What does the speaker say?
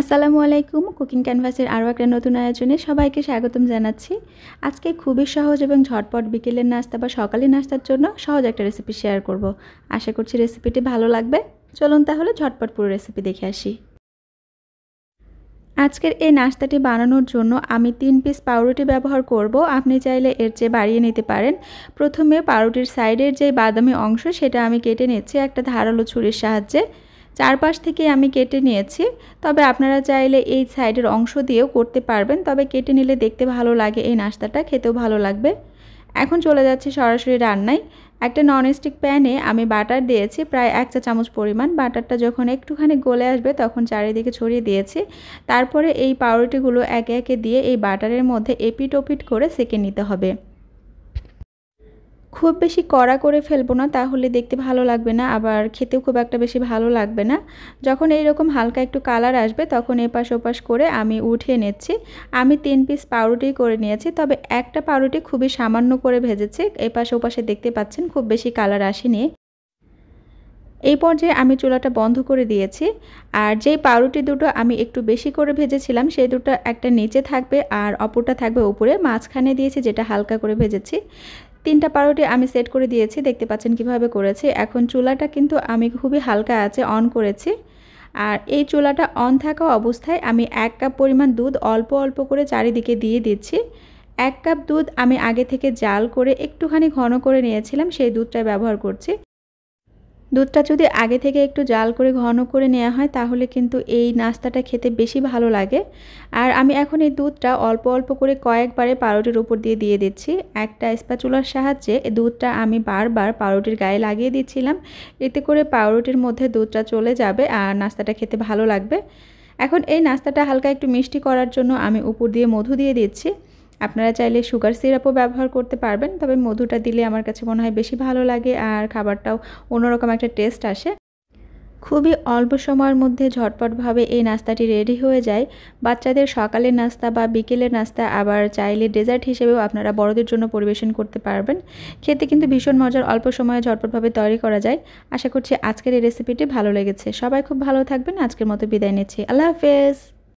আসসালামু আলাইকুম কুকিং ক্যানভাসের আরও একটা নতুন আয়োজনে সবাইকে স্বাগতম জানাচ্ছি আজকে খুবই সহজ এবং ঝটপট বিকেলের নাস্তা বা সকালের নাস্তার জন্য সহজ একটা রেসিপি শেয়ার করব আশা করছি রেসিপিটি ভালো লাগবে চলুন তাহলে ঝটপট পুরো রেসিপি দেখে আসি আজকের এই নাস্তাটি বানানোর জন্য আমি তিন পিস পাউরুটি ব্যবহার করব আপনি চাইলে এর চেয়ে বাড়িয়ে নিতে পারেন প্রথমে পাউরুটির সাইডের যে বাদামি অংশ সেটা আমি কেটে নিচ্ছি একটা ধারালো ছুরির সাহায্যে চারপাশ থেকে আমি কেটে নিয়েছি তবে আপনারা চাইলে এই সাইডের অংশ দিয়েও করতে পারবেন তবে কেটে নিলে দেখতে ভালো লাগে এই নাস্তাটা খেতেও ভালো লাগবে এখন চলে যাচ্ছে সরাসরি রান্নায় একটা ননস্টিক প্যানে আমি বাটার দিয়েছি প্রায় এক চা চামচ পরিমাণ বাটারটা যখন একটুখানি গলে আসবে তখন চারিদিকে ছড়িয়ে দিয়েছি তারপরে এই পাউরুটিগুলো একে একে দিয়ে এই বাটারের মধ্যে এপিট ওপিট করে সেকে নিতে হবে খুব বেশি কড়া করে ফেলবো না তাহলে দেখতে ভালো লাগবে না আবার খেতেও খুব একটা বেশি ভালো লাগবে না যখন এইরকম হালকা একটু কালার আসবে তখন এপাশ ওপাশ করে আমি উঠিয়ে নিচ্ছি আমি তিন পিস পাউরুটি করে নিয়েছি তবে একটা পাউরুটি খুবই সামান্য করে ভেজেছে এপাশ ওপাশে দেখতে পাচ্ছেন খুব বেশি কালার আসেনি এই পর্যায়ে আমি চুলাটা বন্ধ করে দিয়েছি আর যেই পাউরুটি দুটো আমি একটু বেশি করে ভেজেছিলাম সেই দুটো একটা নিচে থাকবে আর অপরটা থাকবে উপরে মাঝখানে দিয়েছি যেটা হালকা করে ভেজেছি তিনটা পাউরুটি আমি সেট করে দিয়েছি দেখতে পাচ্ছেন কিভাবে করেছি এখন চুলাটা কিন্তু আমি খুবই হালকা আছে অন করেছি আর এই চুলাটা অন থাকা অবস্থায় আমি এক কাপ পরিমাণ দুধ অল্প অল্প করে চারিদিকে দিয়ে দিচ্ছি এক কাপ দুধ আমি আগে থেকে জাল করে একটুখানি ঘন করে নিয়েছিলাম সেই দুধটা ব্যবহার করছি দুধটা যদি আগে থেকে একটু জাল করে ঘন করে নেওয়া হয় তাহলে কিন্তু এই নাস্তাটা খেতে বেশি ভালো লাগে আর আমি এখন এই দুধটা অল্প অল্প করে কয়েকবারে পাউরুটির উপর দিয়ে দিয়ে দিচ্ছি একটা স্প্যাচুলার সাহায্যে দুধটা আমি বারবার পাউরুটির গায়ে লাগিয়ে দিচ্ছিলাম এতে করে পাউরুটির মধ্যে দুধটা চলে যাবে আর নাস্তাটা খেতে ভালো লাগবে এখন এই নাস্তাটা হালকা একটু মিষ্টি করার জন্য আমি উপর দিয়ে মধু দিয়ে দিচ্ছি আপনারা চাইলে সুগার সিরাপও ব্যবহার করতে পারবেন তবে মধুটা দিলে আমার কাছে মনে হয় বেশি ভালো লাগে আর খাবারটাও অন্যরকম একটা টেস্ট আসে খুবই অল্প সময়ের মধ্যে ঝটপটভাবে এই নাস্তাটি রেডি হয়ে যায় বাচ্চাদের সকালের নাস্তা বা বিকেলের নাস্তা আবার চাইলে ডেজার্ট হিসেবেও আপনারা বড়দের জন্য পরিবেশন করতে পারবেন খেতে কিন্তু ভীষণ মজার অল্প সময়ে ঝটপটভাবে তৈরি করা যায় আশা করছি আজকের এই রেসিপিটি ভালো লেগেছে সবাই খুব ভালো থাকবেন আজকের মতো বিদায় নিচ্ছি আল্লাহ হাফেজ